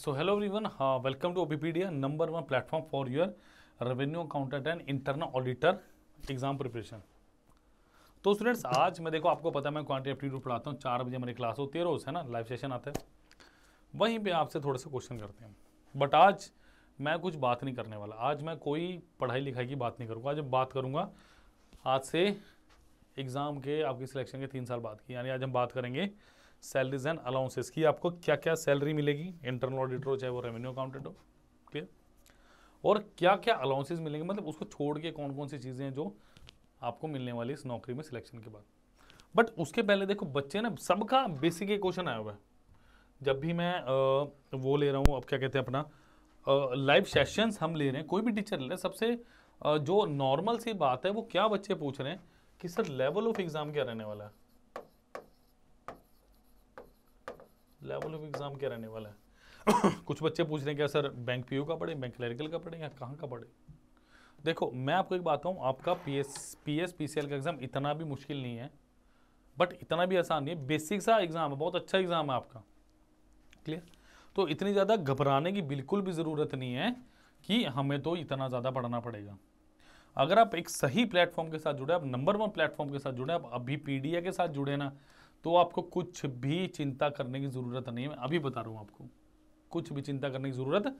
So hello everyone, हाँ welcome to OBPDA, number one platform for your revenue accountant and internal auditor exam preparation तो students आज मैं देखो आपको पता है मैं क्वांटिटी एप्टीट्यूड पढ़ाता हूँ चार बजे हमारी क्लास होती है रोज़ है ना लाइव सेशन आता है वहीं पर आपसे थोड़े से क्वेश्चन करते हैं बट आज मैं कुछ बात नहीं करने वाला आज मैं कोई पढ़ाई लिखाई की बात नहीं करूँगा आज बात करूँगा आज से एग्ज़ाम के आपकी सिलेक्शन के तीन साल बाद की यानी आज हम बात करेंगे सैलरीज एंड अलाउंसेस की आपको क्या क्या सैलरी मिलेगी इंटरनल ऑडिटर हो चाहे वो रेवेन्यू अकाउंटेंट हो क्लियर और क्या क्या अलाउंसेस मिलेंगे मतलब उसको छोड़ के कौन कौन सी चीज़ें हैं जो आपको मिलने वाली इस नौकरी में सिलेक्शन के बाद बट उसके पहले देखो बच्चे ना सबका बेसिक एक क्वेश्चन आया हुआ है जब भी मैं आ, वो ले रहा हूँ अब क्या कहते हैं अपना लाइव सेशंस हम ले रहे हैं कोई भी टीचर ले रहे हैं सबसे आ, जो नॉर्मल सी बात है वो क्या बच्चे पूछ रहे हैं कि सर लेवल ऑफ एग्ज़ाम क्या रहने वाला है लेवल ऑफ एग्ज़ाम क्या रहने वाला है कुछ बच्चे पूछ रहे हैं क्या सर बैंक पीयू का पढ़े बैंक क्लरिकल का पढ़े या कहाँ का पढ़े देखो मैं आपको एक बात कहूँ आपका पी एस पी का एग्ज़ाम इतना भी मुश्किल नहीं है बट इतना भी आसान नहीं है बेसिक सा एग्ज़ाम है बहुत अच्छा एग्ज़ाम है आपका क्लियर तो इतनी ज़्यादा घबराने की बिल्कुल भी ज़रूरत नहीं है कि हमें तो इतना ज़्यादा पढ़ना पड़ेगा अगर आप एक सही प्लेटफॉर्म के साथ जुड़े आप नंबर वन प्लेटफॉर्म के साथ जुड़े आप अभी पी के साथ जुड़े ना तो आपको कुछ भी चिंता करने की ज़रूरत नहीं है मैं अभी बता रहा हूँ आपको कुछ भी चिंता करने की ज़रूरत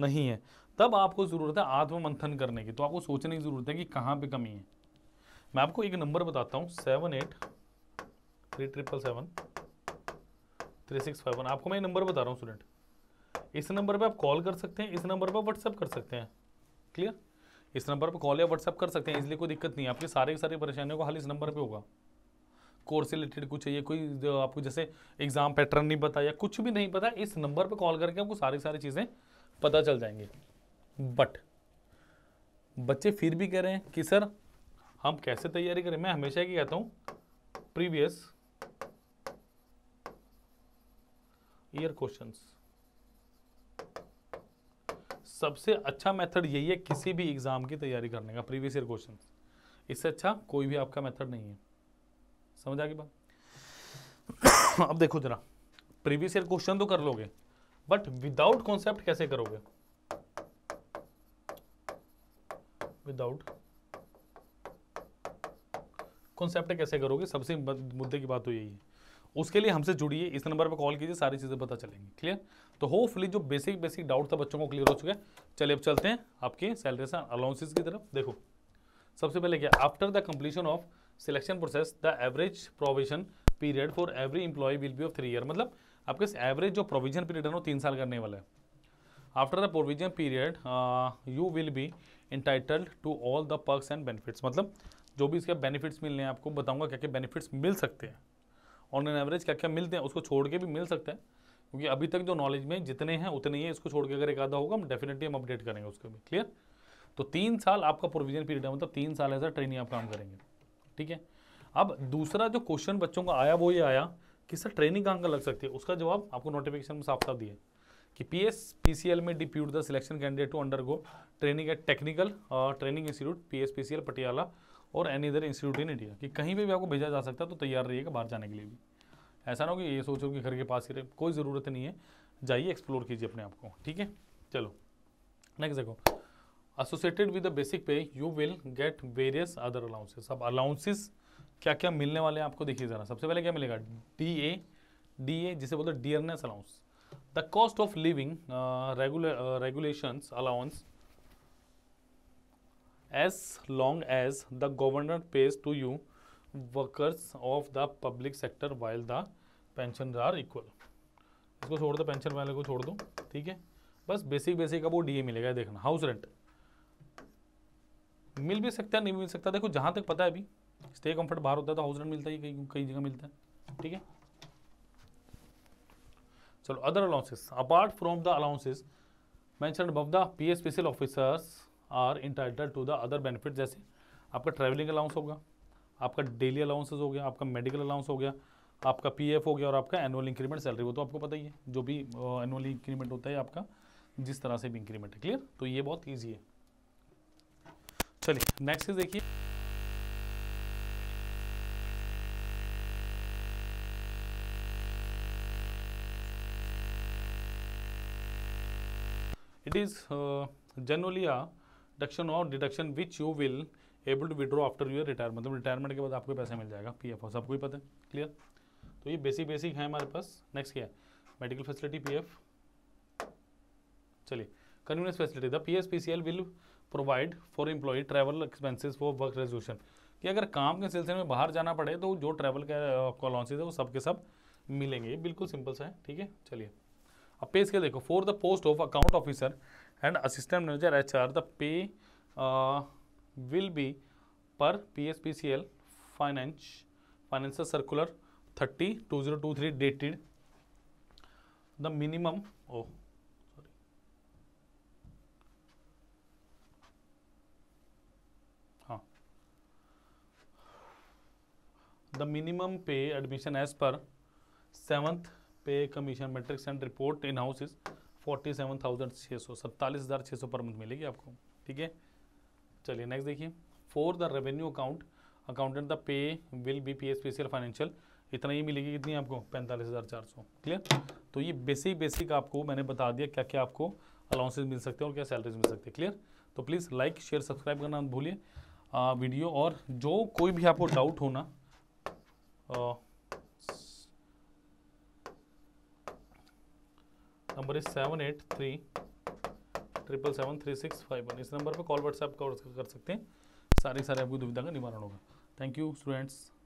नहीं है तब आपको ज़रूरत है आत्ममंथन करने की तो आपको सोचने की ज़रूरत है कि कहाँ पे कमी है मैं आपको एक नंबर बताता हूँ seven eight three triple seven three six five one आपको मैं नंबर बता रहा हूँ स्टूडेंट इस नंबर पे आप कॉल कर सकते हैं इस नंबर पर व्हाट्सअप कर सकते हैं क्लियर इस नंबर पर कॉल या व्हाट्सअप कर सकते हैं इसलिए कोई दिक्कत नहीं है आपकी सारी की सारी परेशानियों का हल इस नंबर पर होगा कोर्स से रिलेटेड कुछ चाहिए कोई आपको जैसे एग्जाम पैटर्न नहीं पता या कुछ भी नहीं पता इस नंबर पर कॉल करके आपको सारी सारी चीज़ें पता चल जाएंगी बट बच्चे फिर भी कह रहे हैं कि सर हम कैसे तैयारी करें मैं हमेशा ही कहता हूँ प्रीवियस ईयर क्वेश्चंस सबसे अच्छा मेथड यही है किसी भी एग्ज़ाम की तैयारी करने का प्रीवियस ईयर क्वेश्चन इससे अच्छा कोई भी आपका मेथड नहीं है समझ आ गई बात अब देखो जरा प्रीवियस ईयर क्वेश्चन तो कर लोगे बट विदाउट कॉन्सेप्ट कैसे करोगे विदाउट कॉन्सेप्ट कैसे करोगे सबसे मुद्दे की बात तो यही है उसके लिए हमसे जुड़िए इस नंबर पर कॉल कीजिए सारी चीज़ें पता चलेंगी क्लियर तो होपफुली जो बेसिक बेसिक डाउट था बच्चों को क्लियर हो चुके हैं चलिए अब चलते हैं आपके सैलरी से अलाउंसेस की तरफ देखो सबसे पहले क्या after the completion of selection process the average provision period for every employee will be of three year मतलब आपके एवरेज जो प्रोविजन पीरियड है वो तीन साल करने वाला है after the provision period you will be entitled to all the perks and benefits मतलब जो भी इसके बेनिफिट्स मिलने हैं आपको बताऊंगा क्या क्या बेनिफिट्स मिल सकते हैं ऑन एन एवरेज क्या क्या मिलते हैं उसको छोड़ के भी मिल सकते हैं क्योंकि अभी तक जो नॉलेज में जितने हैं उतने ही है इसको छोड़ के अगर एक आधा होगा हम डेफिनेटली हम अपडेट करेंगे उसके भी क्लियर तो तीन साल आपका प्रोविजन पीरियड है मतलब तीन साल एज अ ट्रेनिंग आप काम करेंगे ठीक है अब दूसरा जो क्वेश्चन बच्चों का आया वो ये आया कि सर ट्रेनिंग कहाँ का लग सकती है उसका जवाब आपको नोटिफिकेशन में साफ साफ दिए कि P S P C L में depute the selection candidate to undergo training at technical training institute P S P C L Patiala और any other institute in India कि कहीं भी आपको भेजा जा सकता है तो तैयार रहिएगा बाहर जाने के लिए भी ऐसा ना हो कि ये सोचो कि घर के पास ही रहे कोई ज़रूरत नहीं है जाइए एक्सप्लोर कीजिए अपने आप को ठीक है चलो नेक्स्ट देखो associated with the basic pay you will get various other allowances अब अलाउंसेस क्या क्या मिलने वाले हैं आपको देखिए ज़रा सबसे पहले क्या मिलेगा डी ए डी ए जिसे बोलते हैं dearness allowance the cost of living regulation allowance as long as the governor pays to you workers of the public sector while the pension are equal इसको छोड़ दो पेंशन वाले को छोड़ दो ठीक है बस बेसिक बेसिक अब वो ए मिलेगा देखना हाउस रेंट मिल भी सकता है नहीं मिल सकता देखो जहाँ तक पता है अभी स्टे कम्फर्ट बाहर होता है तो हाउस रेंट मिलता है कई कई जगह मिलता है ठीक है चलो other allowances apart from the allowances mention above the P special officers are entitle to the other benefit जैसे आपका ट्रैवलिंग अलाउंस होगा आपका डेली अलाउंसेस हो गया आपका मेडिकल अलाउंस हो गया आपका पीएफ हो गया और आपका एनुअल इंक्रीमेंट सैलरी वो तो आपको पता ही है जो भी एनुअल इंक्रीमेंट होता है आपका जिस तरह से भी इंक्रीमेंट है क्लियर तो ये बहुत ईजी है चलिए नेक्स्ट देखिए it is generally a deduction और deduction which you will able to withdraw after your your मतलब रिटायरमेंट के बाद आपको पैसा मिल जाएगा पी एफ सबको ही पता है क्लियर तो ये बेसिक बेसिक है हमारे पास नेक्स्ट क्या है मेडिकल फैसिलिटी पी एफ चलिए convenience facility the pspcl will provide for employee travel expenses for work resolution कि अगर काम के सिलसिले में बाहर जाना पड़े तो जो ट्रैवल के अलाउंसेज है वो सब के सब मिलेंगे ये बिल्कुल सिंपल सा है ठीक है चलिए अब पे इसके देखो for the post of account officer and assistant manager H R the pay will be per P S P C L finance financial circular thirty two zero two three dated the minimum O the minimum pay admission as per seventh pay commission matrix and report in house is forty seven thousand छः सौ सत्तालीस हज़ार छः सौ per month मिलेगी आपको ठीक है चलिए नेक्स्ट देखिए for the revenue account accountant the pay will be P S P C L financial इतना ही मिलेगी कितनी आपको पैंतालीस हज़ार चार सौ क्लियर तो ये बेसिक बेसिक आपको मैंने बता दिया क्या क्या आपको अलाउंसेज मिल सकते हैं और क्या सैलरीज मिल सकती है क्लियर तो प्लीज़ लाइक शेयर सब्सक्राइब करना भूलिए वीडियो और जो कोई भी आपको डाउट होना uh, number is seven eight three triple seven three six five one इस नंबर पर कॉल व्हाट्सएप कर सकते हैं सारे सारे आपकी दुविधा का निवारण होगा थैंक यू स्टूडेंट्स